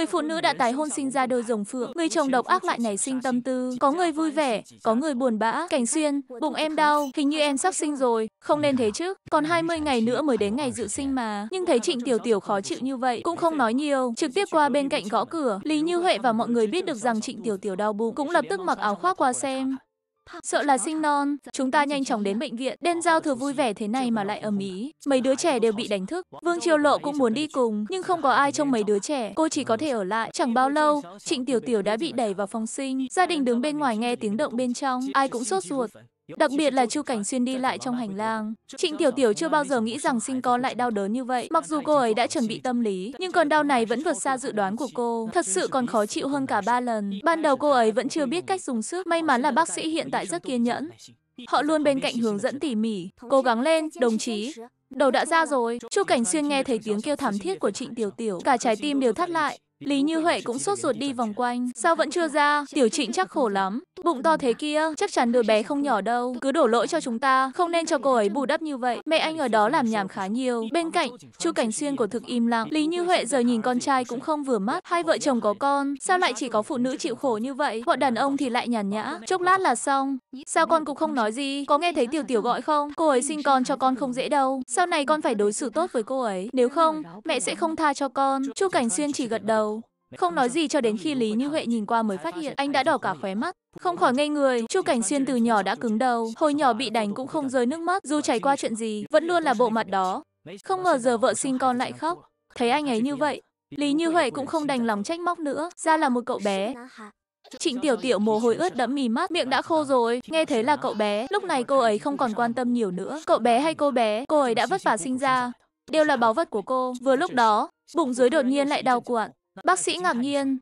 Người phụ nữ đã tái hôn sinh ra đôi rồng phượng, người chồng độc ác lại nảy sinh tâm tư, có người vui vẻ, có người buồn bã, cảnh xuyên, bụng em đau, hình như em sắp sinh rồi, không nên thế chứ, còn 20 ngày nữa mới đến ngày dự sinh mà. Nhưng thấy Trịnh Tiểu Tiểu khó chịu như vậy, cũng không nói nhiều, trực tiếp qua bên cạnh gõ cửa, Lý Như Huệ và mọi người biết được rằng Trịnh Tiểu Tiểu đau bụng, cũng lập tức mặc áo khoác qua xem. Sợ là sinh non, chúng ta nhanh chóng đến bệnh viện. Đen giao thừa vui vẻ thế này mà lại ầm ĩ. Mấy đứa trẻ đều bị đánh thức. Vương Triều Lộ cũng muốn đi cùng, nhưng không có ai trong mấy đứa trẻ. Cô chỉ có thể ở lại. Chẳng bao lâu, Trịnh Tiểu Tiểu đã bị đẩy vào phòng sinh. Gia đình đứng bên ngoài nghe tiếng động bên trong, ai cũng sốt ruột. Đặc biệt là Chu Cảnh Xuyên đi lại trong hành lang. Trịnh Tiểu Tiểu chưa bao giờ nghĩ rằng sinh con lại đau đớn như vậy. Mặc dù cô ấy đã chuẩn bị tâm lý, nhưng cơn đau này vẫn vượt xa dự đoán của cô. Thật sự còn khó chịu hơn cả ba lần. Ban đầu cô ấy vẫn chưa biết cách dùng sức. May mắn là bác sĩ hiện tại rất kiên nhẫn. Họ luôn bên cạnh hướng dẫn tỉ mỉ. Cố gắng lên, đồng chí. Đầu đã ra rồi. Chu Cảnh Xuyên nghe thấy tiếng kêu thảm thiết của Trịnh Tiểu Tiểu. Cả trái tim đều thắt lại. Lý Như Huệ cũng sốt ruột đi vòng quanh. Sao vẫn chưa ra? Tiểu Trịnh chắc khổ lắm. Bụng to thế kia, chắc chắn đứa bé không nhỏ đâu. Cứ đổ lỗi cho chúng ta, không nên cho cô ấy bù đắp như vậy. Mẹ anh ở đó làm nhảm khá nhiều. Bên cạnh, Chu Cảnh Xuyên của thực im lặng. Lý Như Huệ giờ nhìn con trai cũng không vừa mắt. Hai vợ chồng có con, sao lại chỉ có phụ nữ chịu khổ như vậy? Bọn đàn ông thì lại nhàn nhã. Chốc lát là xong. Sao con cũng không nói gì? Có nghe thấy Tiểu Tiểu gọi không? Cô ấy sinh con cho con không dễ đâu. Sau này con phải đối xử tốt với cô ấy. Nếu không, mẹ sẽ không tha cho con. Chu Cảnh Xuyên chỉ gật đầu. Không nói gì cho đến khi Lý Như Huệ nhìn qua mới phát hiện anh đã đỏ cả khóe mắt. Không khỏi ngây người, Chu Cảnh Xuyên từ nhỏ đã cứng đầu, hồi nhỏ bị đánh cũng không rơi nước mắt, dù trải qua chuyện gì, vẫn luôn là bộ mặt đó. Không ngờ giờ vợ sinh con lại khóc, thấy anh ấy như vậy. Lý Như Huệ cũng không đành lòng trách móc nữa, ra là một cậu bé. Trịnh Tiểu Tiểu mồ hôi ướt đẫm mì mắt, miệng đã khô rồi, nghe thấy là cậu bé, lúc này cô ấy không còn quan tâm nhiều nữa. Cậu bé hay cô bé, cô ấy đã vất vả sinh ra, đều là báu vật của cô. Vừa lúc đó, bụng dưới đột nhiên lại đau cuộn. Bác sĩ ngạc nhiên,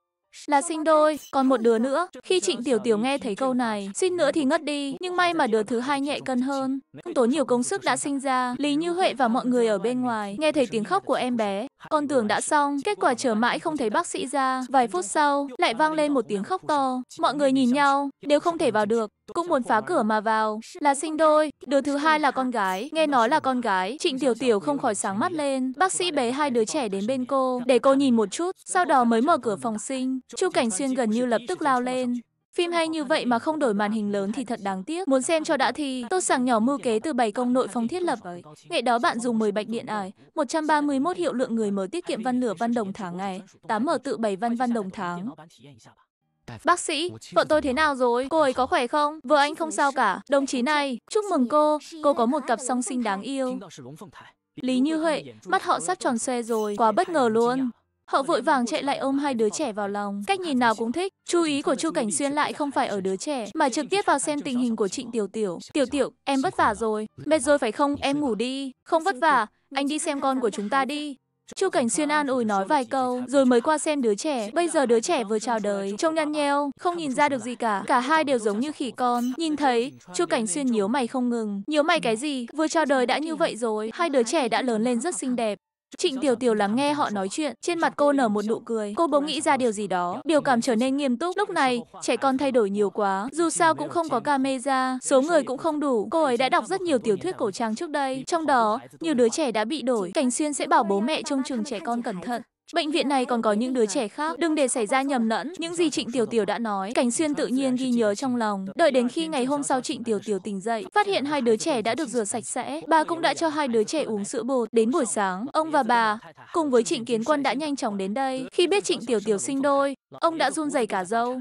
là sinh đôi, còn một đứa nữa. Khi Trịnh Tiểu Tiểu nghe thấy câu này, suýt nữa thì ngất đi, nhưng may mà đứa thứ hai nhẹ cân hơn. Không tốn nhiều công sức đã sinh ra, Lý Như Huệ và mọi người ở bên ngoài nghe thấy tiếng khóc của em bé, con tưởng đã xong, kết quả chờ mãi không thấy bác sĩ ra. Vài phút sau, lại vang lên một tiếng khóc to. Mọi người nhìn nhau, đều không thể vào được cũng muốn phá cửa mà vào, là sinh đôi, đứa thứ hai là con gái. Nghe nói là con gái, Trịnh Tiểu Tiểu không khỏi sáng mắt lên. Bác sĩ bế hai đứa trẻ đến bên cô, để cô nhìn một chút, sau đó mới mở cửa phòng sinh. Chu Cảnh Xuyên gần như lập tức lao lên. Phim hay như vậy mà không đổi màn hình lớn thì thật đáng tiếc. Muốn xem cho đã thì, tôi sàng nhỏ mưu kế từ bảy công nội phòng thiết lập. Ngày đó bạn dùng 10 bạch điện ải, 131 hiệu lượng người mở tiết kiệm văn lửa văn đồng tháng ngày, 8 mở tự bảy văn văn đồng tháng. Bác sĩ, vợ tôi thế nào rồi? Cô ấy có khỏe không? Vợ anh không sao cả. Đồng chí này, chúc mừng cô. Cô có một cặp song sinh đáng yêu. Lý Như Huệ, mắt họ sắp tròn xoe rồi. Quá bất ngờ luôn. Họ vội vàng chạy lại ôm hai đứa trẻ vào lòng. Cách nhìn nào cũng thích. Chú ý của Chu Cảnh Xuyên lại không phải ở đứa trẻ, mà trực tiếp vào xem tình hình của Trịnh Tiểu Tiểu. Tiểu Tiểu, em vất vả rồi. Mệt rồi phải không? Em ngủ đi. Không vất vả, anh đi xem con của chúng ta đi. Chu Cảnh Xuyên an ủi nói vài câu, rồi mới qua xem đứa trẻ. Bây giờ đứa trẻ vừa chào đời, trông nhăn nheo, không nhìn ra được gì cả. Cả hai đều giống như khỉ con. Nhìn thấy, Chu Cảnh Xuyên nhíu mày không ngừng. Nhíu mày ừ. cái gì? Vừa chào đời đã như vậy rồi, hai đứa trẻ đã lớn lên rất xinh đẹp. Trịnh Tiểu Tiểu lắng nghe họ nói chuyện, trên mặt cô nở một nụ cười. Cô bỗng nghĩ ra điều gì đó, biểu cảm trở nên nghiêm túc. Lúc này, trẻ con thay đổi nhiều quá, dù sao cũng không có camera, số người cũng không đủ. Cô ấy đã đọc rất nhiều tiểu thuyết cổ trang trước đây, trong đó, nhiều đứa trẻ đã bị đổi. Cảnh Xuyên sẽ bảo bố mẹ trông chừng trẻ con cẩn thận. Bệnh viện này còn có những đứa trẻ khác, đừng để xảy ra nhầm lẫn. Những gì Trịnh Tiểu Tiểu đã nói, Cảnh Xuyên tự nhiên ghi nhớ trong lòng. Đợi đến khi ngày hôm sau Trịnh Tiểu Tiểu tỉnh dậy, phát hiện hai đứa trẻ đã được rửa sạch sẽ, bà cũng đã cho hai đứa trẻ uống sữa bột. Đến buổi sáng, ông và bà cùng với Trịnh Kiến Quân đã nhanh chóng đến đây. Khi biết Trịnh Tiểu Tiểu sinh đôi, ông đã run rẩy cả râu.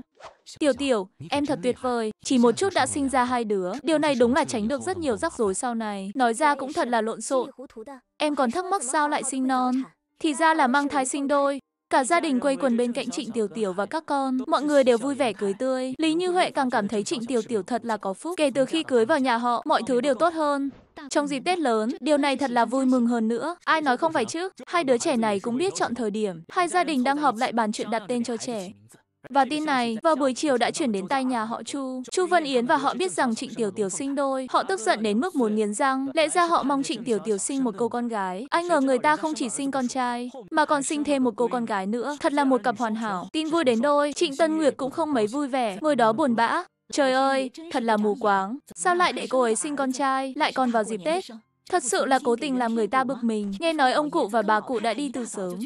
Tiểu Tiểu, em thật tuyệt vời, chỉ một chút đã sinh ra hai đứa. Điều này đúng là tránh được rất nhiều rắc rối sau này. Nói ra cũng thật là lộn xộn. Em còn thắc mắc sao lại sinh non. Thì ra là mang thai sinh đôi. Cả gia đình quây quần bên cạnh Trịnh Tiểu Tiểu và các con, mọi người đều vui vẻ cưới tươi. Lý Như Huệ càng cảm thấy Trịnh Tiểu Tiểu thật là có phúc. Kể từ khi cưới vào nhà họ, mọi thứ đều tốt hơn. Trong dịp Tết lớn, điều này thật là vui mừng hơn nữa. Ai nói không phải chứ? Hai đứa trẻ này cũng biết chọn thời điểm. Hai gia đình đang họp lại bàn chuyện đặt tên cho trẻ. Và tin này vào buổi chiều đã chuyển đến tai nhà họ Chu. Chu Vân Yến và họ biết rằng Trịnh Tiểu Tiểu sinh đôi. Họ tức giận đến mức muốn nghiến răng. Lẽ ra họ mong Trịnh Tiểu Tiểu sinh một cô con gái. Ai ngờ người ta không chỉ sinh con trai mà còn sinh thêm một cô con gái nữa. Thật là một cặp hoàn hảo. Tin vui đến đôi, Trịnh Tân Nguyệt cũng không mấy vui vẻ, ngồi đó buồn bã. Trời ơi, thật là mù quáng. Sao lại để cô ấy sinh con trai, lại còn vào dịp Tết? Thật sự là cố tình làm người ta bực mình. Nghe nói ông cụ và bà cụ đã đi từ sớm.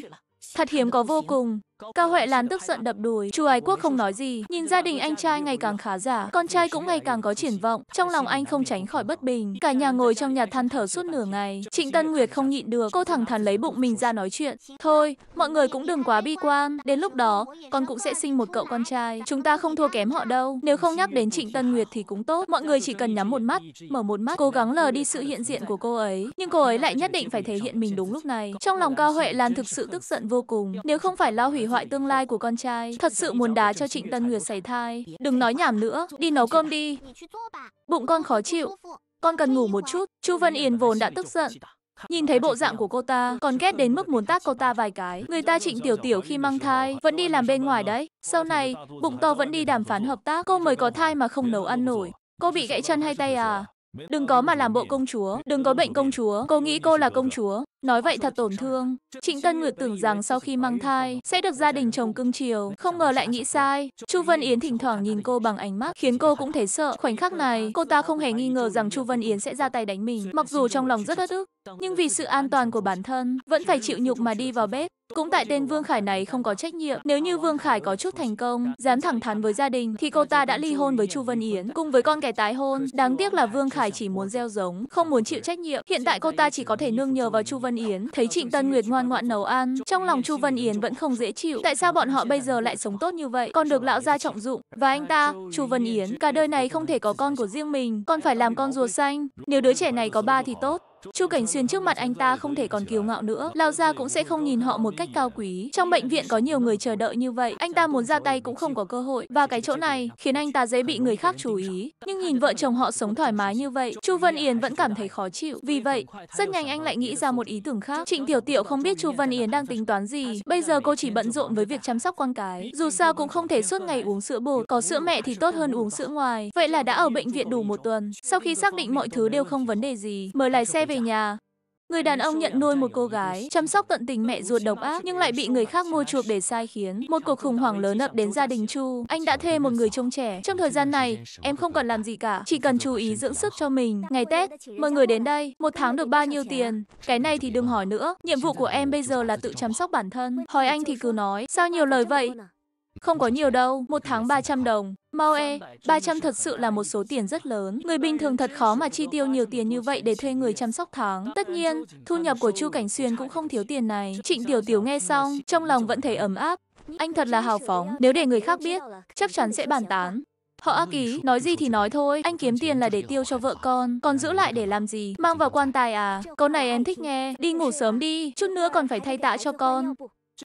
Thật hiếm có vô cùng. Cao Huệ Lan tức giận đập đùi, Chu Ái Quốc không nói gì, nhìn gia đình anh trai ngày càng khá giả, con trai cũng ngày càng có triển vọng, trong lòng anh không tránh khỏi bất bình, cả nhà ngồi trong nhà than thở suốt nửa ngày. Trịnh Tân Nguyệt không nhịn được, cô thẳng thắn lấy bụng mình ra nói chuyện. Thôi, mọi người cũng đừng quá bi quan, đến lúc đó con cũng sẽ sinh một cậu con trai, chúng ta không thua kém họ đâu. Nếu không nhắc đến Trịnh Tân Nguyệt thì cũng tốt, mọi người chỉ cần nhắm một mắt, mở một mắt, cố gắng lờ đi sự hiện diện của cô ấy, nhưng cô ấy lại nhất định phải thể hiện mình đúng lúc này. Trong lòng Cao Huệ Lan thực sự tức giận vô cùng, nếu không phải lo hủy hoại tương lai của con trai. Thật sự muốn đá cho Trịnh Tân Nguyệt xảy thai. Đừng nói nhảm nữa, đi nấu cơm đi. Bụng con khó chịu. Con cần ngủ một chút. Chu Vân Yên vốn đã tức giận. Nhìn thấy bộ dạng của cô ta, còn ghét đến mức muốn tác cô ta vài cái. Người ta trịnh tiểu tiểu khi mang thai, vẫn đi làm bên ngoài đấy. Sau này, bụng to vẫn đi đàm phán hợp tác. Cô mới có thai mà không nấu ăn nổi. Cô bị gãy chân hay tay à? Đừng có mà làm bộ công chúa, đừng có bệnh công chúa. Cô nghĩ cô là công chúa, Nói vậy thật tổn thương. Trịnh Tân Nguyệt tưởng rằng sau khi mang thai sẽ được gia đình chồng cưng chiều, không ngờ lại nghĩ sai. Chu Vân Yến thỉnh thoảng nhìn cô bằng ánh mắt khiến cô cũng thấy sợ. Khoảnh khắc này, cô ta không hề nghi ngờ rằng Chu Vân Yến sẽ ra tay đánh mình, mặc dù trong lòng rất hất ức, nhưng vì sự an toàn của bản thân, vẫn phải chịu nhục mà đi vào bếp. Cũng tại tên Vương Khải này không có trách nhiệm. Nếu như Vương Khải có chút thành công, dám thẳng thắn với gia đình, thì cô ta đã ly hôn với Chu Vân Yến, cùng với con kẻ tái hôn. Đáng tiếc là Vương Khải chỉ muốn gieo giống, không muốn chịu trách nhiệm. Hiện tại cô ta chỉ có thể nương nhờ vào Chu Vân Vân Yến. Thấy Trịnh Tân Nguyệt ngoan ngoãn nấu ăn, trong lòng Chu Vân Yến vẫn không dễ chịu. Tại sao bọn họ bây giờ lại sống tốt như vậy? Còn được lão gia trọng dụng. Và anh ta, Chu Vân Yến, cả đời này không thể có con của riêng mình, còn phải làm con rùa xanh. Nếu đứa trẻ này có ba thì tốt. Chu Cảnh Xuyên trước mặt anh ta không thể còn kiêu ngạo nữa, lao ra cũng sẽ không nhìn họ một cách cao quý. Trong bệnh viện có nhiều người chờ đợi như vậy, anh ta muốn ra tay cũng không có cơ hội. Và cái chỗ này khiến anh ta dễ bị người khác chú ý. Nhưng nhìn vợ chồng họ sống thoải mái như vậy, Chu Vân Yến vẫn cảm thấy khó chịu. Vì vậy, rất nhanh anh lại nghĩ ra một ý tưởng khác. Trịnh Tiểu Tiểu không biết Chu Vân Yến đang tính toán gì. Bây giờ cô chỉ bận rộn với việc chăm sóc con cái. Dù sao cũng không thể suốt ngày uống sữa bột, có sữa mẹ thì tốt hơn uống sữa ngoài. Vậy là đã ở bệnh viện đủ một tuần. Sau khi xác định mọi thứ đều không vấn đề gì, mời lái xe về về dạ. nhà. Người đàn ông nhận nuôi một cô gái, chăm sóc tận tình mẹ ruột độc ác nhưng lại bị người khác mua chuộc để sai khiến. Một cuộc khủng hoảng lớn ập đến gia đình Chu. Anh đã thuê một người trông trẻ. Trong thời gian này, em không còn làm gì cả, chỉ cần chú ý dưỡng sức cho mình. Ngày Tết, mời người đến đây, một tháng được bao nhiêu tiền? Cái này thì đừng hỏi nữa. Nhiệm vụ của em bây giờ là tự chăm sóc bản thân. Hỏi anh thì cứ nói, sao nhiều lời vậy? Không có nhiều đâu, một tháng 300 đồng. Mau e, 300 thật sự là một số tiền rất lớn. Người bình thường thật khó mà chi tiêu nhiều tiền như vậy để thuê người chăm sóc tháng. Tất nhiên, thu nhập của Chu Cảnh Xuyên cũng không thiếu tiền này. Trịnh Tiểu Tiểu nghe xong, trong lòng vẫn thấy ấm áp. Anh thật là hào phóng, nếu để người khác biết, chắc chắn sẽ bàn tán. Họ ác ý, nói gì thì nói thôi, anh kiếm tiền là để tiêu cho vợ con, còn giữ lại để làm gì, mang vào quan tài à, câu này em thích nghe, đi ngủ sớm đi, chút nữa còn phải thay tạ cho con.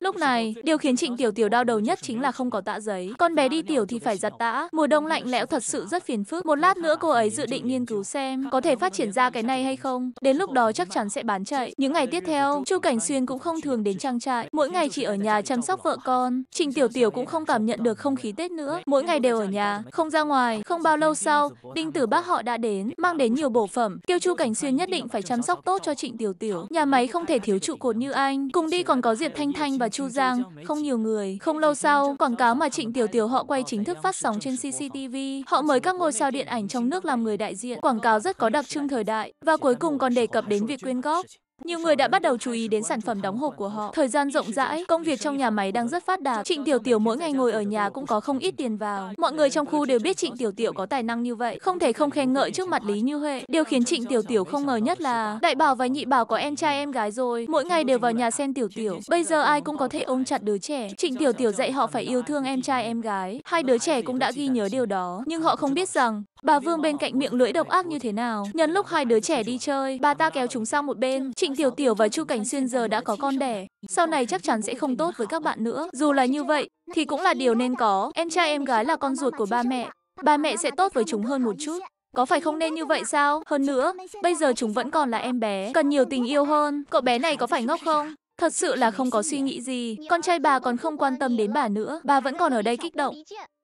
Lúc này, điều khiến Trịnh Tiểu Tiểu đau đầu nhất chính là không có tạ giấy. Con bé đi tiểu thì phải giặt tã. Mùa đông lạnh lẽo thật sự rất phiền phức. Một lát nữa cô ấy dự định nghiên cứu xem có thể phát triển ra cái này hay không. Đến lúc đó chắc chắn sẽ bán chạy. Những ngày tiếp theo, Chu Cảnh Xuyên cũng không thường đến trang trại. Mỗi ngày chỉ ở nhà chăm sóc vợ con. Trịnh Tiểu Tiểu cũng không cảm nhận được không khí Tết nữa. Mỗi ngày đều ở nhà, không ra ngoài. Không bao lâu sau, Đinh Tử Bác họ đã đến, mang đến nhiều bổ phẩm. Kêu Chu Cảnh Xuyên nhất định phải chăm sóc tốt cho Trịnh Tiểu Tiểu. Nhà máy không thể thiếu trụ cột như anh. Cùng đi còn có Diệp Thanh Thanh và Chu Giang, không nhiều người. Không lâu sau, quảng cáo mà Trịnh Tiểu Tiểu họ quay chính thức phát sóng trên CCTV. Họ mời các ngôi sao điện ảnh trong nước làm người đại diện. Quảng cáo rất có đặc trưng thời đại. Và cuối cùng còn đề cập đến việc quyên góp. Nhiều người đã bắt đầu chú ý đến sản phẩm đóng hộp của họ. Thời gian rộng rãi, công việc trong nhà máy đang rất phát đạt. Trịnh Tiểu Tiểu mỗi ngày ngồi ở nhà cũng có không ít tiền vào. Mọi người trong khu đều biết Trịnh Tiểu Tiểu có tài năng như vậy, không thể không khen ngợi trước mặt Lý Như Huệ. Điều khiến Trịnh Tiểu Tiểu không ngờ nhất là Đại Bảo và Nhị Bảo có em trai em gái rồi, mỗi ngày đều vào nhà xem Tiểu Tiểu. Bây giờ ai cũng có thể ôm chặt đứa trẻ. Trịnh Tiểu Tiểu dạy họ phải yêu thương em trai em gái. Hai đứa trẻ cũng đã ghi nhớ điều đó, nhưng họ không biết rằng Bà Vương bên cạnh miệng lưỡi độc ác như thế nào? Nhân lúc hai đứa trẻ đi chơi, bà ta kéo chúng sang một bên. Trịnh Tiểu Tiểu và Chu Cảnh Xuyên giờ đã có con đẻ. Sau này chắc chắn sẽ không tốt với các bạn nữa. Dù là như vậy, thì cũng là điều nên có. Em trai em gái là con ruột của ba mẹ. Ba mẹ sẽ tốt với chúng hơn một chút. Có phải không nên như vậy sao? Hơn nữa, bây giờ chúng vẫn còn là em bé, cần nhiều tình yêu hơn. Cậu bé này có phải ngốc không? Thật sự là không có suy nghĩ gì. Con trai bà còn không quan tâm đến bà nữa. Bà vẫn còn ở đây kích động.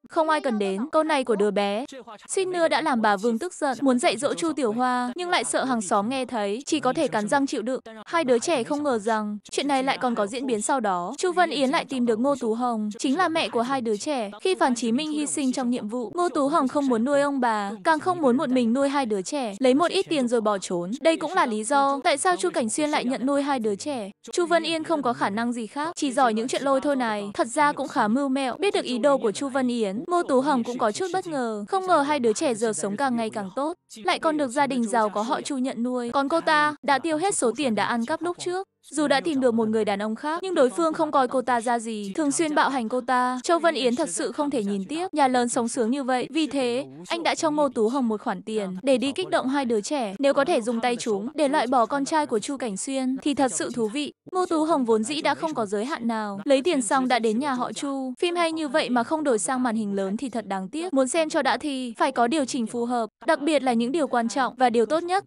Không ai cần đến, câu này của đứa bé. Xin nữa đã làm bà Vương tức giận, muốn dạy dỗ Chu Tiểu Hoa, nhưng lại sợ hàng xóm nghe thấy, chỉ có thể cắn răng chịu đựng. Hai đứa trẻ không ngờ rằng, chuyện này lại còn có diễn biến sau đó. Chu Vân Yến lại tìm được Ngô Tú Hồng, chính là mẹ của hai đứa trẻ. Khi Phan Chí Minh hy sinh trong nhiệm vụ, Ngô Tú Hồng không muốn nuôi ông bà, càng không muốn một mình nuôi hai đứa trẻ, lấy một ít tiền rồi bỏ trốn. Đây cũng là lý do tại sao Chu Cảnh Xuyên lại nhận nuôi hai đứa trẻ. Chu Vân Yến không có khả năng gì khác, chỉ giỏi những chuyện lôi thôi này. Thật ra cũng khá mưu mẹo, biết được ý đồ của Chu Vân Yến Yến, Ngô Tú Hồng cũng có chút bất ngờ. Không ngờ hai đứa trẻ giờ sống càng ngày càng tốt, lại còn được gia đình giàu có họ chu nhận nuôi. Còn cô ta, đã tiêu hết số tiền đã ăn cắp lúc trước. Dù đã tìm được một người đàn ông khác, nhưng đối phương không coi cô ta ra gì, thường xuyên bạo hành cô ta. Châu Vân Yến thật sự không thể nhìn tiếp, nhà lớn sống sướng như vậy. Vì thế, anh đã cho Ngô Tú Hồng một khoản tiền để đi kích động hai đứa trẻ. Nếu có thể dùng tay chúng để loại bỏ con trai của Chu Cảnh Xuyên thì thật sự thú vị. Ngô Tú Hồng vốn dĩ đã không có giới hạn nào, lấy tiền xong đã đến nhà họ Chu. Phim hay như vậy mà không đổi sang màn hình lớn thì thật đáng tiếc. Muốn xem cho đã thì phải có điều chỉnh phù hợp, đặc biệt là những điều quan trọng và điều tốt nhất.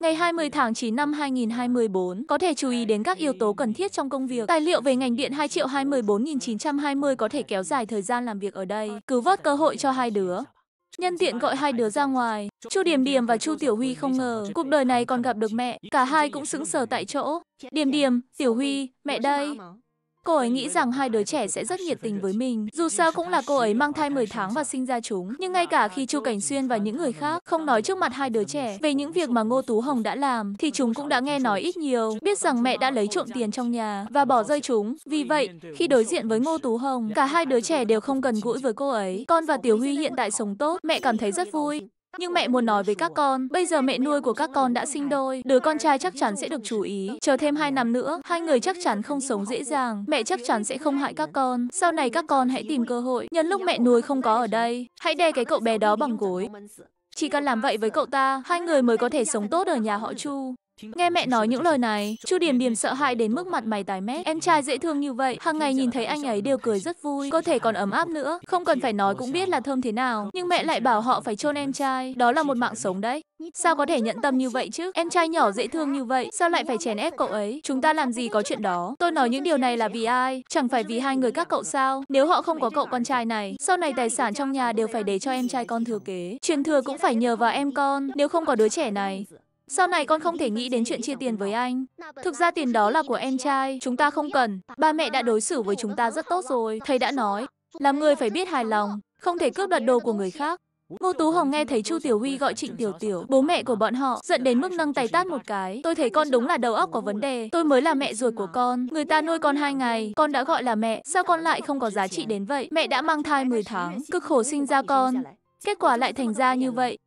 Ngày 20 tháng 9 năm 2024, có thể chú ý đến các yếu tố cần thiết trong công việc. Tài liệu về ngành điện 2 triệu 24920 có thể kéo dài thời gian làm việc ở đây. Cứ vớt cơ hội cho hai đứa. Nhân tiện gọi hai đứa ra ngoài, Chu Điểm Điểm và Chu Tiểu Huy không ngờ cuộc đời này còn gặp được mẹ, cả hai cũng sững sờ tại chỗ. Điểm Điểm, Tiểu Huy, mẹ đây. Cô ấy nghĩ rằng hai đứa trẻ sẽ rất nhiệt tình với mình. Dù sao cũng là cô ấy mang thai 10 tháng và sinh ra chúng. Nhưng ngay cả khi Chu Cảnh Xuyên và những người khác không nói trước mặt hai đứa trẻ về những việc mà Ngô Tú Hồng đã làm, thì chúng cũng đã nghe nói ít nhiều, biết rằng mẹ đã lấy trộm tiền trong nhà và bỏ rơi chúng. Vì vậy, khi đối diện với Ngô Tú Hồng, cả hai đứa trẻ đều không cần gũi với cô ấy. Con và Tiểu Huy hiện tại sống tốt, mẹ cảm thấy rất vui. Nhưng mẹ muốn nói với các con, bây giờ mẹ nuôi của các con đã sinh đôi, đứa con trai chắc chắn sẽ được chú ý. Chờ thêm 2 năm nữa, hai người chắc chắn không sống dễ dàng, mẹ chắc chắn sẽ không hại các con. Sau này các con hãy tìm cơ hội, nhân lúc mẹ nuôi không có ở đây, hãy đè cái cậu bé đó bằng gối. Chỉ cần làm vậy với cậu ta, hai người mới có thể sống tốt ở nhà họ Chu. Nghe mẹ nói những lời này, Chu Điềm Điềm sợ hãi đến mức mặt mày tái mét. Em trai dễ thương như vậy, hàng ngày nhìn thấy anh ấy đều cười rất vui, cơ thể còn ấm áp nữa, không cần phải nói cũng biết là thơm thế nào. Nhưng mẹ lại bảo họ phải chôn em trai, đó là một mạng sống đấy. Sao có thể nhận tâm như vậy chứ? Em trai nhỏ dễ thương như vậy, sao lại phải chèn ép cậu ấy? Chúng ta làm gì có chuyện đó? Tôi nói những điều này là vì ai? Chẳng phải vì hai người các cậu sao? Nếu họ không có cậu con trai này, sau này tài sản trong nhà đều phải để cho em trai con thừa kế. Truyền thừa cũng phải nhờ vào em con, nếu không có đứa trẻ này, sau này con không thể nghĩ đến chuyện chia tiền với anh. Thực ra tiền đó là của em trai, chúng ta không cần. Ba mẹ đã đối xử với chúng ta rất tốt rồi, thầy đã nói. Làm người phải biết hài lòng, không thể cướp đoạt đồ của người khác. Ngô Tú Hồng nghe thấy Chu Tiểu Huy gọi Trịnh Tiểu Tiểu, bố mẹ của bọn họ, giận đến mức nâng tay tát một cái. Tôi thấy con đúng là đầu óc có vấn đề, tôi mới là mẹ ruột của con. Người ta nuôi con hai ngày, con đã gọi là mẹ, sao con lại không có giá trị đến vậy? Mẹ đã mang thai 10 tháng, cực khổ sinh ra con, kết quả lại thành ra như vậy.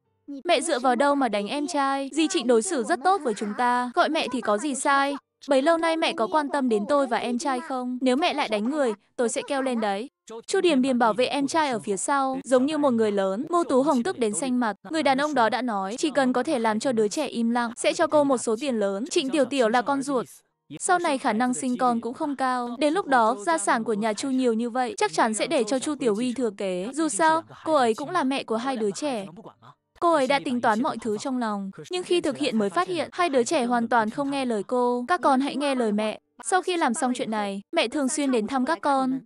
Mẹ dựa vào đâu mà đánh em trai? Dì chị đối xử rất tốt với chúng ta. Gọi mẹ thì có gì sai? Bấy lâu nay mẹ có quan tâm đến tôi và em trai không? Nếu mẹ lại đánh người, tôi sẽ kêu lên đấy. Chu Điềm Điềm bảo vệ em trai ở phía sau, giống như một người lớn. Ngô Tú Hồng tức đến xanh mặt. Người đàn ông đó đã nói, chỉ cần có thể làm cho đứa trẻ im lặng, sẽ cho cô một số tiền lớn. Trịnh Tiểu Tiểu là con ruột. Sau này khả năng sinh con cũng không cao. Đến lúc đó, gia sản của nhà Chu nhiều như vậy, chắc chắn sẽ để cho Chu Tiểu Huy thừa kế. Dù sao, cô ấy cũng là mẹ của hai đứa trẻ. Cô ấy đã tính toán mọi thứ trong lòng, nhưng khi thực hiện mới phát hiện hai đứa trẻ hoàn toàn không nghe lời cô. Các con hãy nghe lời mẹ. Sau khi làm xong chuyện này, mẹ thường xuyên đến thăm các con.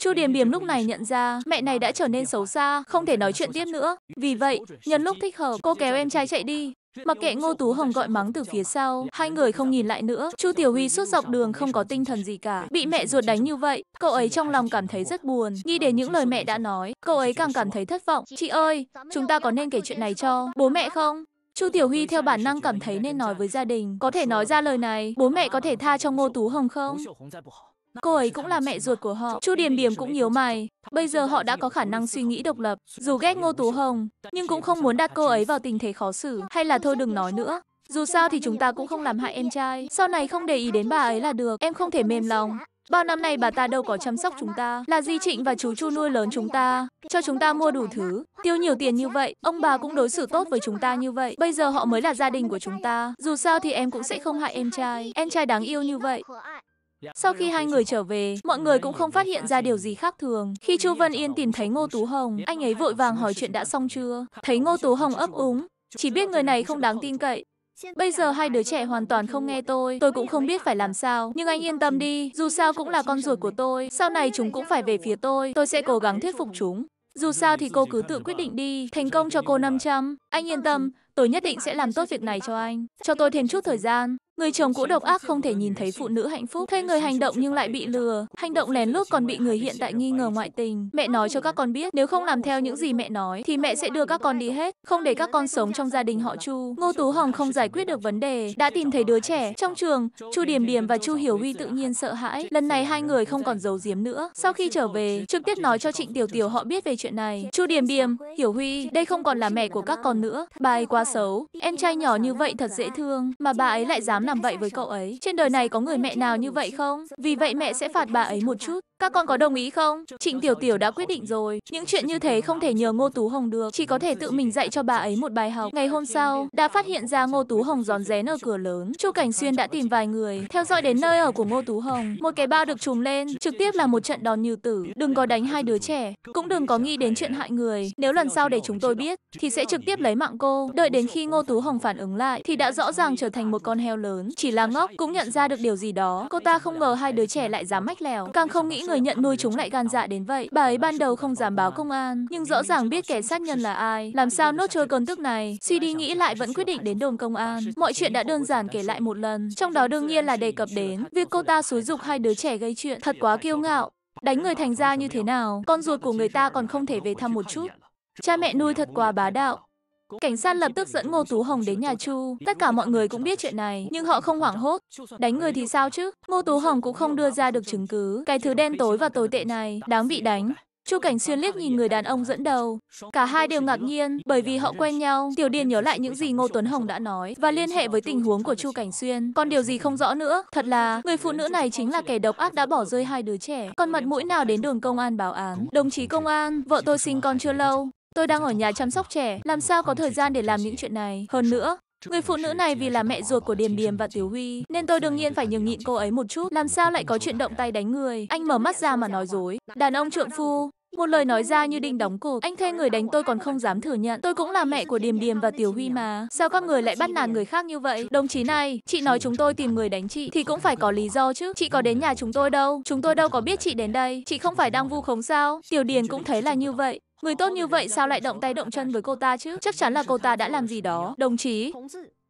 Chu Điềm Điềm lúc này nhận ra mẹ này đã trở nên xấu xa, không thể nói chuyện tiếp nữa. Vì vậy, nhân lúc thích hợp, cô kéo em trai chạy đi. Mặc kệ Ngô Tú Hồng gọi mắng từ phía sau, hai người không nhìn lại nữa. Chu Tiểu Huy suốt dọc đường không có tinh thần gì cả, bị mẹ ruột đánh như vậy, cậu ấy trong lòng cảm thấy rất buồn. Nghĩ đến những lời mẹ đã nói, cậu ấy càng cảm thấy thất vọng. Chị ơi, chúng ta có nên kể chuyện này cho bố mẹ không? Chu Tiểu Huy theo bản năng cảm thấy nên nói với gia đình, có thể nói ra lời này, bố mẹ có thể tha cho Ngô Tú Hồng không? Cô ấy cũng là mẹ ruột của họ. Chu Điềm Điềm cũng nhíu mày. Bây giờ họ đã có khả năng suy nghĩ độc lập. Dù ghét Ngô Tú Hồng, nhưng cũng không muốn đặt cô ấy vào tình thế khó xử. Hay là thôi đừng nói nữa. Dù sao thì chúng ta cũng không làm hại em trai. Sau này không để ý đến bà ấy là được. Em không thể mềm lòng. Bao năm nay bà ta đâu có chăm sóc chúng ta, là Di Trịnh và chú Chu nuôi lớn chúng ta, cho chúng ta mua đủ thứ, tiêu nhiều tiền như vậy, ông bà cũng đối xử tốt với chúng ta như vậy, bây giờ họ mới là gia đình của chúng ta, dù sao thì em cũng sẽ không hại em trai, em trai đáng yêu như vậy. Sau khi hai người trở về, mọi người cũng không phát hiện ra điều gì khác thường. Khi Chu Vân Yên tìm thấy Ngô Tú Hồng, anh ấy vội vàng hỏi chuyện đã xong chưa. Thấy Ngô Tú Hồng ấp úng, chỉ biết người này không đáng tin cậy. Bây giờ hai đứa trẻ hoàn toàn không nghe tôi, tôi cũng không biết phải làm sao. Nhưng anh yên tâm đi, dù sao cũng là con ruột của tôi, sau này chúng cũng phải về phía tôi, tôi sẽ cố gắng thuyết phục chúng. Dù sao thì cô cứ tự quyết định đi, thành công cho cô 500. Anh yên tâm, tôi nhất định sẽ làm tốt việc này cho anh. Cho tôi thêm chút thời gian. Người chồng cũ độc ác không thể nhìn thấy phụ nữ hạnh phúc, thuê người hành động nhưng lại bị lừa. Hành động lén lút còn bị người hiện tại nghi ngờ ngoại tình. Mẹ nói cho các con biết, nếu không làm theo những gì mẹ nói, thì mẹ sẽ đưa các con đi hết, không để các con sống trong gia đình họ Chu. Ngô Tú Hồng không giải quyết được vấn đề, đã tìm thấy đứa trẻ. Trong trường, Chu Điềm Điềm và Chu Hiểu Huy tự nhiên sợ hãi. Lần này hai người không còn giấu giếm nữa. Sau khi trở về, trực tiếp nói cho Trịnh Tiểu Tiểu họ biết về chuyện này. Chu Điềm Điềm, Hiểu Huy, đây không còn là mẹ của các con nữa. Bà ấy quá xấu. Em trai nhỏ như vậy thật dễ thương, mà bà ấy lại dám làm vậy với cậu ấy. Trên đời này có người mẹ nào như vậy không? Vì vậy mẹ sẽ phạt bà ấy một chút. Các con có đồng ý không? Trịnh Tiểu Tiểu đã quyết định rồi. Những chuyện như thế không thể nhờ Ngô Tú Hồng được, chỉ có thể tự mình dạy cho bà ấy một bài học. Ngày hôm sau, đã phát hiện ra Ngô Tú Hồng giòn rén ở cửa lớn. Chu Cảnh Xuyên đã tìm vài người, theo dõi đến nơi ở của Ngô Tú Hồng. Một cái bao được trùm lên, trực tiếp là một trận đòn như tử. Đừng có đánh hai đứa trẻ, cũng đừng có nghĩ đến chuyện hại người. Nếu lần sau để chúng tôi biết, thì sẽ trực tiếp lấy mạng cô. Đợi đến khi Ngô Tú Hồng phản ứng lại, thì đã rõ ràng trở thành một con heo lớn lớn, chỉ là ngốc, cũng nhận ra được điều gì đó. Cô ta không ngờ hai đứa trẻ lại dám mách lèo, càng không nghĩ người nhận nuôi chúng lại gan dạ đến vậy. Bà ấy ban đầu không dám báo công an, nhưng rõ ràng biết kẻ sát nhân là ai, làm sao nốt chơi cơn tức này. Suy đi nghĩ lại vẫn quyết định đến đồn công an. Mọi chuyện đã đơn giản kể lại một lần, trong đó đương nhiên là đề cập đến việc cô ta xúi dục hai đứa trẻ gây chuyện, thật quá kiêu ngạo. Đánh người thành ra như thế nào, con ruột của người ta còn không thể về thăm một chút. Cha mẹ nuôi thật quá bá đạo, Cảnh sát lập tức dẫn Ngô Tú Hồng đến nhà Chu. Tất cả mọi người cũng biết chuyện này, nhưng họ không hoảng hốt. Đánh người thì sao chứ? Ngô Tú Hồng cũng không đưa ra được chứng cứ. Cái thứ đen tối và tồi tệ này, đáng bị đánh. Chu Cảnh Xuyên liếc nhìn người đàn ông dẫn đầu. Cả hai đều ngạc nhiên bởi vì họ quen nhau. Tiểu Điền nhớ lại những gì Ngô Tuấn Hồng đã nói và liên hệ với tình huống của Chu Cảnh Xuyên. Còn điều gì không rõ nữa, thật là người phụ nữ này chính là kẻ độc ác đã bỏ rơi hai đứa trẻ. Còn mặt mũi nào đến đường công an báo án? Đồng chí công an, vợ tôi sinh con chưa lâu, Tôi đang ở nhà chăm sóc trẻ, làm sao có thời gian để làm những chuyện này. Hơn nữa, Người phụ nữ này vì là mẹ ruột của Điềm Điềm và Tiểu Huy, nên tôi đương nhiên phải nhường nhịn cô ấy một chút. Làm sao lại có chuyện động tay đánh người? Anh mở mắt ra mà nói dối. Đàn ông trượng phu, một lời nói ra như đinh đóng cột. Anh thuê người đánh tôi còn không dám thừa nhận. Tôi cũng là mẹ của Điềm Điềm và Tiểu Huy mà. Sao các người lại bắt nạt người khác như vậy? Đồng chí này, chị nói chúng tôi tìm người đánh chị thì cũng phải có lý do chứ. Chị có đến nhà chúng tôi đâu. Chúng tôi đâu có biết chị đến đây. Chị không phải đang vu khống sao? Tiểu Điền cũng thấy là như vậy. Người tốt như vậy sao lại động tay động chân với cô ta chứ? Chắc chắn là cô ta đã làm gì đó. Đồng chí,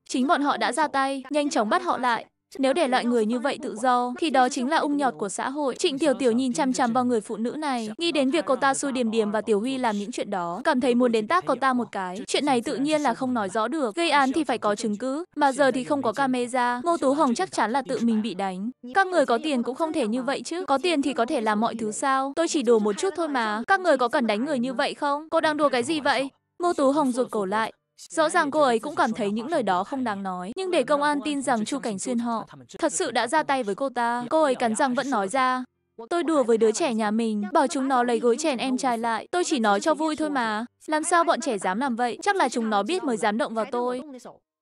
chính bọn họ đã ra tay, nhanh chóng bắt họ lại. Nếu để loại người như vậy tự do, thì đó chính là ung nhọt của xã hội. Trịnh Tiểu Tiểu nhìn chăm chăm vào người phụ nữ này, nghĩ đến việc cô ta xui điềm điềm và Tiểu Huy làm những chuyện đó, cảm thấy muốn đến tác cô ta một cái. Chuyện này tự nhiên là không nói rõ được, gây án thì phải có chứng cứ, mà giờ thì không có camera, Ngô Tú Hồng chắc chắn là tự mình bị đánh. Các người có tiền cũng không thể như vậy chứ, có tiền thì có thể làm mọi thứ sao? Tôi chỉ đùa một chút thôi mà, các người có cần đánh người như vậy không? Cô đang đùa cái gì vậy? Ngô Tú Hồng rụt cổ lại, Rõ ràng cô ấy cũng cảm thấy những lời đó không đáng nói, nhưng để công an tin rằng Chu Cảnh Xuyên họ thật sự đã ra tay với cô ta, cô ấy cắn răng vẫn nói ra. Tôi đùa với đứa trẻ nhà mình, bảo chúng nó lấy gối chèn em trai lại. Tôi chỉ nói cho vui thôi mà. Làm sao bọn trẻ dám làm vậy? Chắc là chúng nó biết mới dám động vào tôi.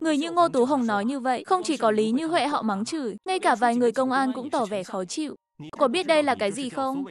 Người như Ngô Tú Hồng nói như vậy, không chỉ có lý như Huệ họ mắng chửi, ngay cả vài người công an cũng tỏ vẻ khó chịu. Có biết đây là cái gì không?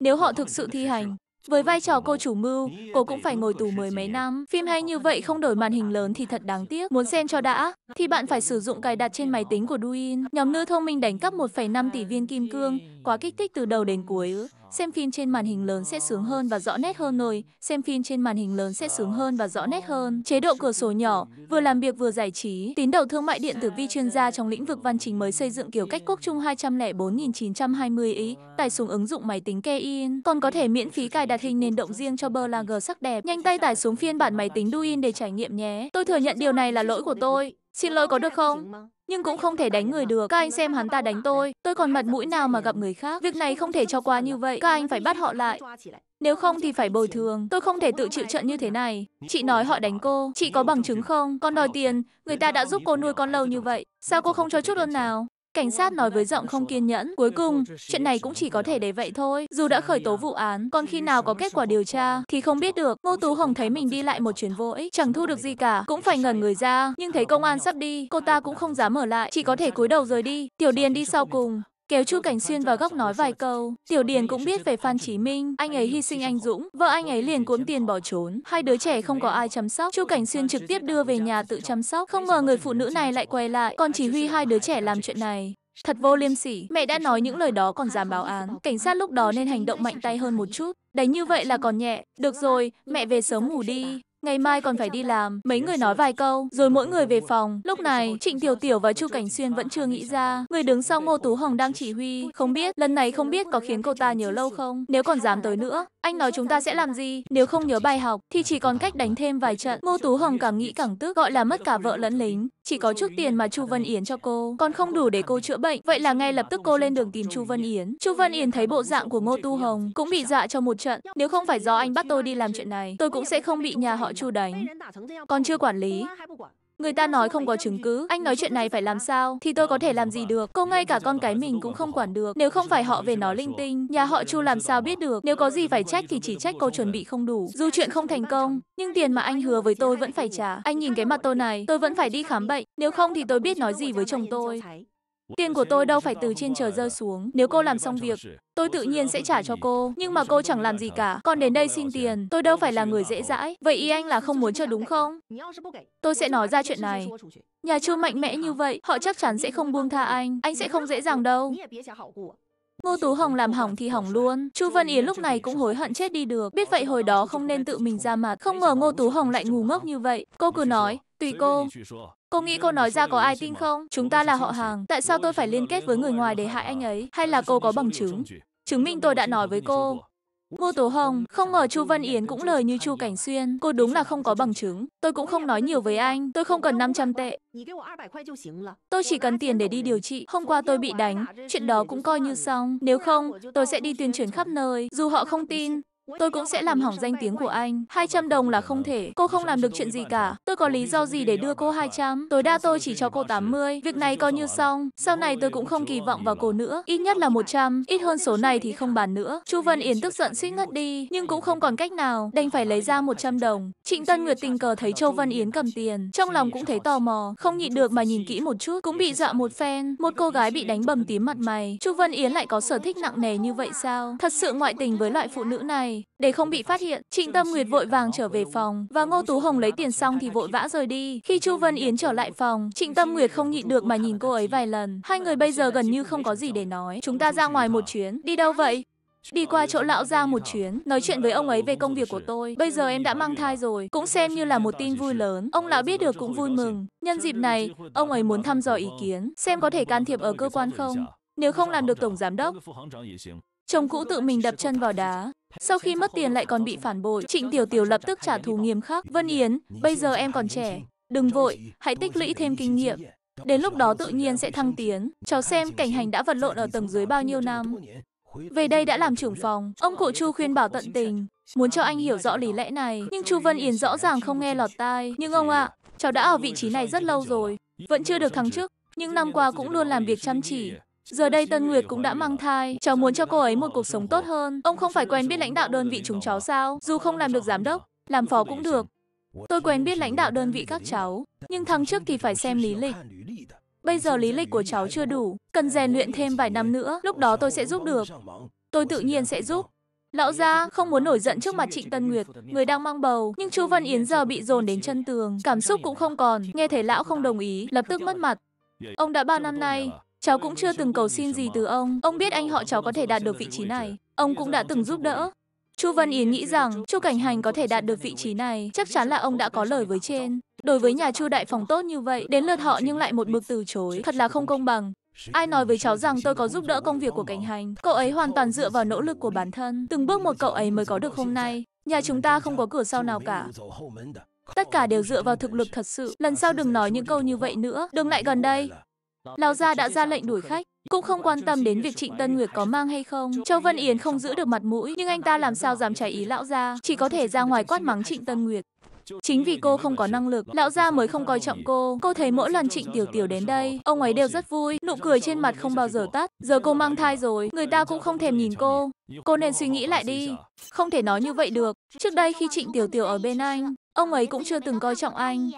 Nếu họ thực sự thi hành, với vai trò cô chủ mưu, cô cũng phải ngồi tù mười mấy năm. Phim hay như vậy không đổi màn hình lớn thì thật đáng tiếc. Muốn xem cho đã, thì bạn phải sử dụng cài đặt trên máy tính của Douyin. Nhóm nữ thông minh đánh cắp 1,5 tỷ viên kim cương, quá kích thích từ đầu đến cuối. Xem phim trên màn hình lớn sẽ sướng hơn và rõ nét hơn rồi. Xem phim trên màn hình lớn sẽ sướng hơn và rõ nét hơn. Chế độ cửa sổ nhỏ, vừa làm việc vừa giải trí. Tín đầu thương mại điện tử vi chuyên gia trong lĩnh vực văn chính mới xây dựng kiểu cách quốc trung 204.920 ý, tải xuống ứng dụng máy tính Kein. Còn có thể miễn phí cài đặt hình nền động riêng cho blogger sắc đẹp. Nhanh tay tải xuống phiên bản máy tính Duin để trải nghiệm nhé. Tôi thừa nhận điều này là lỗi của tôi. Xin lỗi có được không? nhưng cũng không thể đánh người được. Các anh xem hắn ta đánh tôi, tôi còn mặt mũi nào mà gặp người khác. Việc này không thể cho qua như vậy, các anh phải bắt họ lại. Nếu không thì phải bồi thường, tôi không thể tự chịu trận như thế này. Chị nói họ đánh cô, chị có bằng chứng không? Con đòi tiền, người ta đã giúp cô nuôi con lâu như vậy, sao cô không cho chút ơn nào? Cảnh sát nói với giọng không kiên nhẫn, cuối cùng, chuyện này cũng chỉ có thể để vậy thôi. Dù đã khởi tố vụ án, còn khi nào có kết quả điều tra thì không biết được. Ngô Tú Hồng thấy mình đi lại một chuyến vội, chẳng thu được gì cả, cũng phải ngẩn người ra. Nhưng thấy công an sắp đi, cô ta cũng không dám mở lại, chỉ có thể cúi đầu rời đi. Tiểu Điền đi sau cùng, kéo Chu Cảnh Xuyên vào góc nói vài câu. Tiểu Điền cũng biết về Phan Chí Minh, anh ấy hy sinh anh Dũng, vợ anh ấy liền cuốn tiền bỏ trốn. Hai đứa trẻ không có ai chăm sóc, Chu Cảnh Xuyên trực tiếp đưa về nhà tự chăm sóc. Không ngờ người phụ nữ này lại quay lại, còn chỉ huy hai đứa trẻ làm chuyện này. Thật vô liêm sỉ, mẹ đã nói những lời đó còn dám báo án. Cảnh sát lúc đó nên hành động mạnh tay hơn một chút. đánh như vậy là còn nhẹ. Được rồi, mẹ về sớm ngủ đi. Ngày mai còn phải đi làm. Mấy người nói vài câu, rồi mỗi người về phòng. Lúc này, Trịnh Tiểu Tiểu và Chu Cảnh Xuyên vẫn chưa nghĩ ra. Người đứng sau Ngô Tú Hồng đang chỉ huy. Không biết, lần này không biết có khiến cô ta nhớ lâu không? Nếu còn dám tới nữa, anh nói chúng ta sẽ làm gì? Nếu không nhớ bài học, thì chỉ còn cách đánh thêm vài trận. Ngô Tú Hồng càng nghĩ càng tức, gọi là mất cả vợ lẫn lính. Chỉ có chút tiền mà Chu Vân Yến cho cô, còn không đủ để cô chữa bệnh. Vậy là ngay lập tức cô lên đường tìm Chu Vân Yến. Chu Vân Yến thấy bộ dạng của Ngô Tú Hồng, cũng bị dọa cho một trận. Nếu không phải do anh bắt tôi đi làm chuyện này, tôi cũng sẽ không bị nhà họ họ chu đánh. Còn chưa quản lý. Người ta nói không có chứng cứ, anh nói chuyện này phải làm sao, thì tôi có thể làm gì được. Cô ngay cả con cái mình cũng không quản được, nếu không phải họ về nói linh tinh, nhà họ Chu làm sao biết được. Nếu có gì phải trách thì chỉ trách cô chuẩn bị không đủ. Dù chuyện không thành công, nhưng tiền mà anh hứa với tôi vẫn phải trả. Anh nhìn cái mặt tôi này, tôi vẫn phải đi khám bệnh, nếu không thì tôi biết nói gì với chồng tôi. Tiền của tôi đâu phải từ trên trời rơi xuống. Nếu cô làm xong việc, tôi tự nhiên sẽ trả cho cô. Nhưng mà cô chẳng làm gì cả. Còn đến đây xin tiền, tôi đâu phải là người dễ dãi. Vậy ý anh là không muốn cho đúng không? Tôi sẽ nói ra chuyện này. Nhà chưa mạnh mẽ như vậy, họ chắc chắn sẽ không buông tha anh. Anh sẽ không dễ dàng đâu. Ngô Tú Hồng làm hỏng thì hỏng luôn. Chu Vân Yến lúc này cũng hối hận chết đi được. Biết vậy hồi đó không nên tự mình ra mặt. Không ngờ Ngô Tú Hồng lại ngu ngốc như vậy. Cô cứ nói, Tùy cô. Cô nghĩ cô nói ra có ai tin không? Chúng ta là họ hàng, tại sao tôi phải liên kết với người ngoài để hại anh ấy? Hay là cô có bằng chứng? Chứng minh tôi đã nói với cô. Ngô Tố Hồng, không ngờ Chu Văn Yến cũng lời như Chu Cảnh Xuyên, cô đúng là không có bằng chứng. Tôi cũng không nói nhiều với anh, tôi không cần 500 tệ. Tôi chỉ cần tiền để đi điều trị. Hôm qua tôi bị đánh, chuyện đó cũng coi như xong. Nếu không, tôi sẽ đi tuyên truyền khắp nơi. Dù họ không tin, Tôi cũng sẽ làm hỏng danh tiếng của anh. 200 đồng là không thể. Cô không làm được chuyện gì cả. Tôi có lý do gì để đưa cô 200? Tối đa tôi chỉ cho cô 80. Việc này coi như xong. Sau này tôi cũng không kỳ vọng vào cô nữa. Ít nhất là 100. Ít hơn số này thì không bàn nữa. Chu Vân Yến tức giận suýt ngất đi. Nhưng cũng không còn cách nào. Đành phải lấy ra 100 đồng. Trịnh Tân Nguyệt tình cờ thấy Châu Vân Yến cầm tiền. Trong lòng cũng thấy tò mò. Không nhịn được mà nhìn kỹ một chút. Cũng bị dọa một phen. Một cô gái bị đánh bầm tím mặt mày. Chu Vân Yến lại có sở thích nặng nề như vậy sao? Thật sự ngoại tình với loại phụ nữ này. Để không bị phát hiện, Trịnh Tâm Nguyệt vội vàng trở về phòng và Ngô Tú Hồng lấy tiền xong thì vội vã rời đi. Khi Chu Vân Yến trở lại phòng, Trịnh Tâm Nguyệt không nhịn được mà nhìn cô ấy vài lần. Hai người bây giờ gần như không có gì để nói. Chúng ta ra ngoài một chuyến. Đi đâu vậy? Đi qua chỗ lão ra một chuyến, nói chuyện với ông ấy về công việc của tôi. Bây giờ em đã mang thai rồi, cũng xem như là một tin vui lớn. Ông lão biết được cũng vui mừng. Nhân dịp này, ông ấy muốn thăm dò ý kiến, xem có thể can thiệp ở cơ quan không. Nếu không làm được tổng giám đốc, chồng cũ tự mình đập chân vào đá. Sau khi mất tiền lại còn bị phản bội, Trịnh Tiểu Tiểu lập tức trả thù nghiêm khắc. Vân Yến, bây giờ em còn trẻ, đừng vội, hãy tích lũy thêm kinh nghiệm. Đến lúc đó tự nhiên sẽ thăng tiến. Cháu xem cảnh hành đã vật lộn ở tầng dưới bao nhiêu năm. Về đây đã làm trưởng phòng, ông cụ Chu khuyên bảo tận tình, muốn cho anh hiểu rõ lý lẽ này. Nhưng Chu Vân Yến rõ ràng không nghe lọt tai. Nhưng ông ạ, à, cháu đã ở vị trí này rất lâu rồi, vẫn chưa được thăng chức. nhưng năm qua cũng luôn làm việc chăm chỉ, Giờ đây Tân Nguyệt cũng đã mang thai, cháu muốn cho cô ấy một cuộc sống tốt hơn. Ông không phải quen biết lãnh đạo đơn vị chúng cháu sao? Dù không làm được giám đốc, làm phó cũng được. Tôi quen biết lãnh đạo đơn vị các cháu, nhưng tháng trước thì phải xem lý lịch. Bây giờ lý lịch của cháu chưa đủ, cần rèn luyện thêm vài năm nữa, lúc đó tôi sẽ giúp được. Tôi tự nhiên sẽ giúp. Lão gia không muốn nổi giận trước mặt Trịnh Tân Nguyệt, người đang mang bầu, nhưng chú Văn Yến giờ bị dồn đến chân tường, cảm xúc cũng không còn, nghe thấy lão không đồng ý, lập tức mất mặt. Ông đã ba năm nay, Cháu cũng chưa từng cầu xin gì từ ông. Ông biết anh họ cháu có thể đạt được vị trí này. Ông cũng đã từng giúp đỡ. Chu Văn Yến nghĩ rằng Chu Cảnh Hành có thể đạt được vị trí này, chắc chắn là ông đã có lời với trên. Đối với nhà Chu đại phòng tốt như vậy, đến lượt họ nhưng lại một mực từ chối, thật là không công bằng. Ai nói với cháu rằng tôi có giúp đỡ công việc của Cảnh Hành, cậu ấy hoàn toàn dựa vào nỗ lực của bản thân, từng bước một cậu ấy mới có được hôm nay. Nhà chúng ta không có cửa sau nào cả. Tất cả đều dựa vào thực lực thật sự. Lần sau đừng nói những câu như vậy nữa, đừng lại gần đây. Lão gia đã ra lệnh đuổi khách, cũng không quan tâm đến việc Trịnh Tân Nguyệt có mang hay không. Châu Vân Yến không giữ được mặt mũi, nhưng anh ta làm sao dám trái ý lão gia, chỉ có thể ra ngoài quát mắng Trịnh Tân Nguyệt. Chính vì cô không có năng lực, lão gia mới không coi trọng cô. Cô thấy mỗi lần Trịnh Tiểu Tiểu đến đây, ông ấy đều rất vui, nụ cười trên mặt không bao giờ tắt. Giờ cô mang thai rồi, người ta cũng không thèm nhìn cô. Cô nên suy nghĩ lại đi. Không thể nói như vậy được. Trước đây khi Trịnh Tiểu Tiểu ở bên anh, ông ấy cũng chưa từng coi trọng anh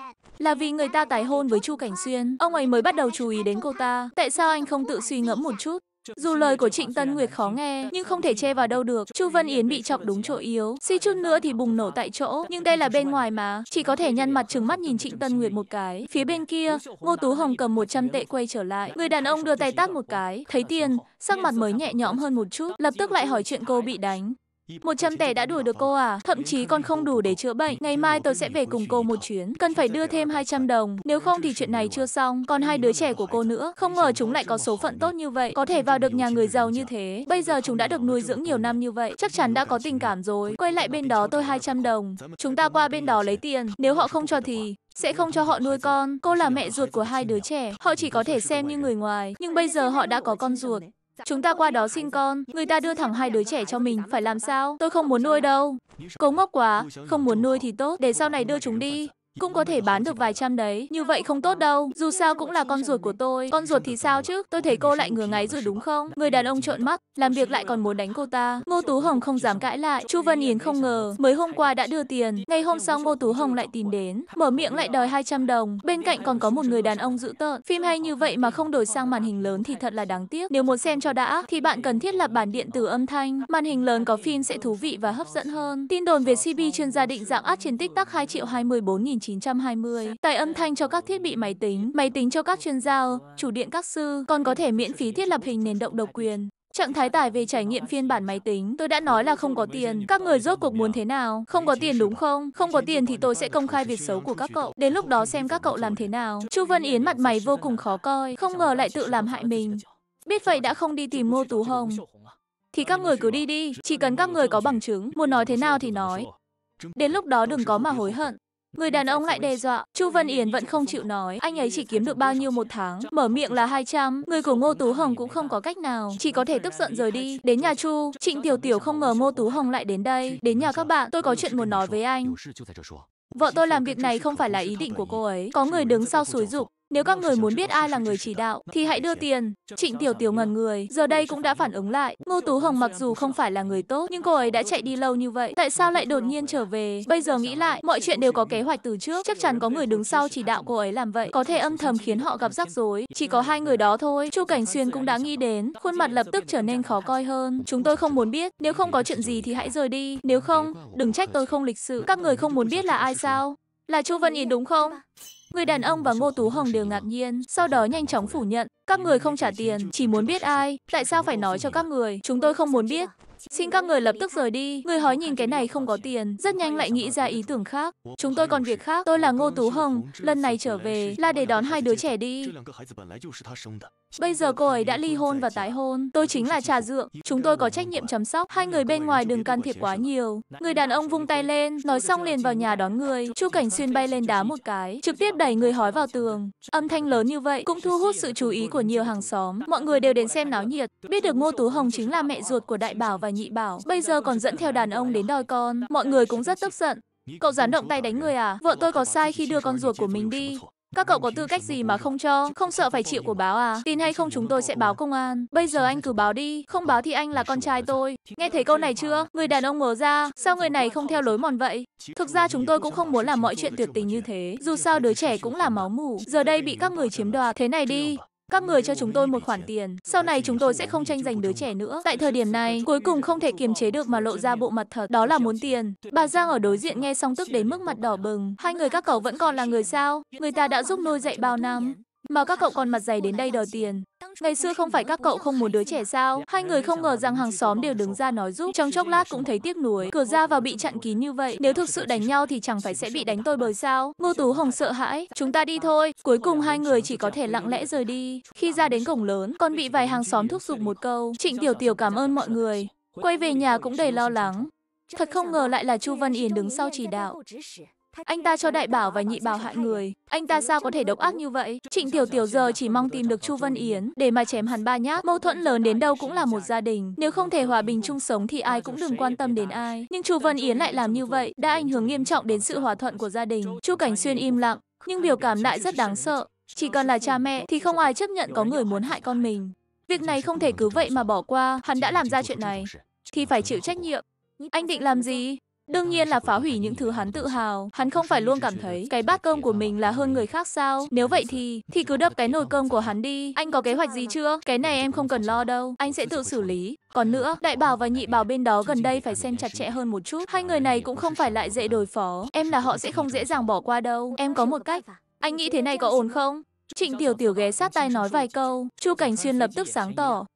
là vì người ta tái hôn với Chu Cảnh Xuyên, ông ấy mới bắt đầu chú ý đến cô ta. Tại sao anh không tự suy ngẫm một chút? Dù lời của Trịnh Tân Nguyệt khó nghe, nhưng không thể che vào đâu được. Chu Vân Yến bị chọc đúng chỗ yếu, suy chút nữa thì bùng nổ tại chỗ. Nhưng đây là bên ngoài mà, chỉ có thể nhăn mặt trừng mắt nhìn Trịnh Tân Nguyệt một cái. Phía bên kia, Ngô Tú Hồng cầm 100 tệ quay trở lại. Người đàn ông đưa tay tác một cái, thấy tiền, sắc mặt mới nhẹ nhõm hơn một chút, lập tức lại hỏi chuyện cô bị đánh. 100 tệ đã đủ được cô à? Thậm chí còn không đủ để chữa bệnh. Ngày mai tôi sẽ về cùng cô một chuyến. Cần phải đưa thêm 200 đồng. Nếu không thì chuyện này chưa xong. Còn hai đứa trẻ của cô nữa. Không ngờ chúng lại có số phận tốt như vậy. Có thể vào được nhà người giàu như thế. Bây giờ chúng đã được nuôi dưỡng nhiều năm như vậy. Chắc chắn đã có tình cảm rồi. Quay lại bên đó tôi 200 đồng. Chúng ta qua bên đó lấy tiền. Nếu họ không cho thì sẽ không cho họ nuôi con. Cô là mẹ ruột của hai đứa trẻ. Họ chỉ có thể xem như người ngoài. Nhưng bây giờ họ đã có con ruột. Chúng ta qua đó sinh con, người ta đưa thẳng hai đứa trẻ cho mình, phải làm sao? Tôi không muốn nuôi đâu. cố ngốc quá, không muốn nuôi thì tốt, để sau này đưa chúng đi. Cũng có thể bán được vài trăm đấy, như vậy không tốt đâu. Dù sao cũng là con ruột của tôi. Con ruột thì sao chứ? Tôi thấy cô lại ngừa ngáy rồi đúng không? Người đàn ông trợn mắt, làm việc lại còn muốn đánh cô ta. Ngô Tú Hồng không dám cãi lại. Chu Vân Yến không ngờ, mới hôm qua đã đưa tiền, ngày hôm sau Ngô Tú Hồng lại tìm đến, mở miệng lại đòi 200 đồng. Bên cạnh còn có một người đàn ông dữ tợn. Phim hay như vậy mà không đổi sang màn hình lớn thì thật là đáng tiếc. Nếu muốn xem cho đã thì bạn cần thiết lập bản điện tử âm thanh. Màn hình lớn có phim sẽ thú vị và hấp dẫn hơn. Tin đồn về CP chuyên gia định dạng át trên TikTok 2 triệu 24 nghìn 1920. Tải âm thanh cho các thiết bị máy tính, máy tính cho các chuyên gia, chủ điện các sư, còn có thể miễn phí thiết lập hình nền động độc quyền. Trạng thái tải về trải nghiệm phiên bản máy tính, tôi đã nói là không có tiền. Các người rốt cuộc muốn thế nào? Không có tiền đúng không? Không có tiền thì tôi sẽ công khai việc xấu của các cậu. Đến lúc đó xem các cậu làm thế nào. Chu Vân Yến mặt mày vô cùng khó coi, không ngờ lại tự làm hại mình. Biết vậy đã không đi tìm Ngô Tú Hồng. Thì các người cứ đi đi, chỉ cần các người có bằng chứng, muốn nói thế nào thì nói. Đến lúc đó đừng có mà hối hận. Người đàn ông lại đe dọa, Chu Vân Yến vẫn không chịu nói, anh ấy chỉ kiếm được bao nhiêu một tháng, mở miệng là 200, người của Ngô Tú Hồng cũng không có cách nào, chỉ có thể tức giận rời đi. Đến nhà Chu, Trịnh Tiểu Tiểu không ngờ Ngô Tú Hồng lại đến đây, đến nhà các bạn, tôi có chuyện muốn nói với anh. Vợ tôi làm việc này không phải là ý định của cô ấy, có người đứng sau suối dục, nếu các ờ, người muốn biết ai là người chỉ đạo, vâng, thì hãy đưa tiền. Trịnh Tiểu Tiểu ngần người, giờ đây cũng đã phản ứng lại. Ngô Tú Hồng mặc dù không phải là người tốt, nhưng cô ấy đã chạy đi lâu như vậy. Tại sao lại đột nhiên trở về? Bây giờ nghĩ lại, mọi chuyện đều có kế hoạch từ trước. Chắc chắn có người đứng sau chỉ đạo cô ấy làm vậy. Có thể âm thầm khiến họ gặp rắc rối. Chỉ có hai người đó thôi. Chu Cảnh Xuyên cũng đã nghĩ đến. Khuôn mặt lập tức trở nên khó coi hơn. Chúng tôi không muốn biết. Nếu không có chuyện gì thì hãy rời đi. Nếu không, đừng trách tôi không lịch sự. Các người không muốn biết là ai sao? Là Chu Vân Yến đúng không? Người đàn ông và Ngô Tú Hồng đều ngạc nhiên, sau đó nhanh chóng phủ nhận. Các người không trả tiền, chỉ muốn biết ai, tại sao phải nói cho các người, chúng tôi không muốn biết. Xin các người lập tức rời đi. Người hói nhìn cái này không có tiền, rất nhanh lại nghĩ ra ý tưởng khác. Chúng tôi còn việc khác, tôi là Ngô Tú Hồng, lần này trở về là để đón hai đứa trẻ đi. Bây giờ cô ấy đã ly hôn và tái hôn. Tôi chính là trà dượng. Chúng tôi có trách nhiệm chăm sóc. Hai người bên ngoài đừng can thiệp quá nhiều. Người đàn ông vung tay lên, nói xong liền vào nhà đón người. Chu Cảnh Xuyên bay lên đá một cái, trực tiếp đẩy người hói vào tường. Âm thanh lớn như vậy cũng thu hút sự chú ý của nhiều hàng xóm. Mọi người đều đến xem náo nhiệt. Biết được Ngô Tú Hồng chính là mẹ ruột của Đại Bảo và Nhị Bảo. Bây giờ còn dẫn theo đàn ông đến đòi con. Mọi người cũng rất tức giận. Cậu dám động tay đánh người à? Vợ tôi có sai khi đưa con ruột của mình đi. Các cậu có tư cách gì mà không cho? Không sợ phải chịu của báo à? Tin hay không chúng tôi sẽ báo công an. Bây giờ anh cứ báo đi, không báo thì anh là con trai tôi. Nghe thấy câu này chưa? Người đàn ông mở ra, sao người này không theo lối mòn vậy? Thực ra chúng tôi cũng không muốn làm mọi chuyện tuyệt tình như thế. Dù sao đứa trẻ cũng là máu mủ, giờ đây bị các người chiếm đoạt. Thế này đi, các người cho chúng tôi một khoản tiền, sau này chúng tôi sẽ không tranh giành đứa trẻ nữa. Tại thời điểm này, cuối cùng không thể kiềm chế được mà lộ ra bộ mặt thật, đó là muốn tiền. Bà Giang ở đối diện nghe xong tức đến mức mặt đỏ bừng. Hai người các cậu vẫn còn là người sao? Người ta đã giúp nuôi dạy bao năm mà các cậu còn mặt dày đến đây đòi tiền. Ngày xưa không phải các cậu không muốn đứa trẻ sao? Hai người không ngờ rằng hàng xóm đều đứng ra nói giúp. Trong chốc lát cũng thấy tiếc nuối, cửa ra vào bị chặn kín như vậy. Nếu thực sự đánh nhau thì chẳng phải sẽ bị đánh tôi bởi sao? Ngô Tú Hồng sợ hãi, chúng ta đi thôi. Cuối cùng hai người chỉ có thể lặng lẽ rời đi. Khi ra đến cổng lớn, còn bị vài hàng xóm thúc giục một câu. Trịnh Tiểu Tiểu cảm ơn mọi người. Quay về nhà cũng đầy lo lắng. Thật không ngờ lại là Chu Văn Yến đứng sau chỉ đạo. Anh ta cho đại bảo và nhị bảo hại người. Anh ta sao có thể độc ác như vậy? Trịnh Tiểu Tiểu giờ chỉ mong tìm được Chu Vân Yến để mà chém hắn ba nhát. Mâu thuẫn lớn đến đâu cũng là một gia đình. Nếu không thể hòa bình chung sống thì ai cũng đừng quan tâm đến ai. Nhưng Chu Vân Yến lại làm như vậy đã ảnh hưởng nghiêm trọng đến sự hòa thuận của gia đình. Chu Cảnh Xuyên im lặng, nhưng biểu cảm lại rất đáng sợ. Chỉ cần là cha mẹ thì không ai chấp nhận có người muốn hại con mình. Việc này không thể cứ vậy mà bỏ qua, hắn đã làm ra chuyện này. Thì phải chịu trách nhiệm. Anh định làm gì? Đương nhiên là phá hủy những thứ hắn tự hào. Hắn không phải luôn cảm thấy cái bát cơm của mình là hơn người khác sao? Nếu vậy thì, thì cứ đập cái nồi cơm của hắn đi. Anh có kế hoạch gì chưa? Cái này em không cần lo đâu. Anh sẽ tự xử lý. Còn nữa, đại bảo và nhị bảo bên đó gần đây phải xem chặt chẽ hơn một chút. Hai người này cũng không phải lại dễ đối phó. Em là họ sẽ không dễ dàng bỏ qua đâu. Em có một cách. Anh nghĩ thế này có ổn không? Trịnh Tiểu Tiểu ghé sát tai nói vài câu, Chu Cảnh Xuyên lập tức sáng tỏ,